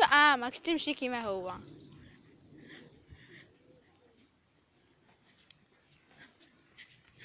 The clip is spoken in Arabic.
لا ما كنت تمشي كيما هو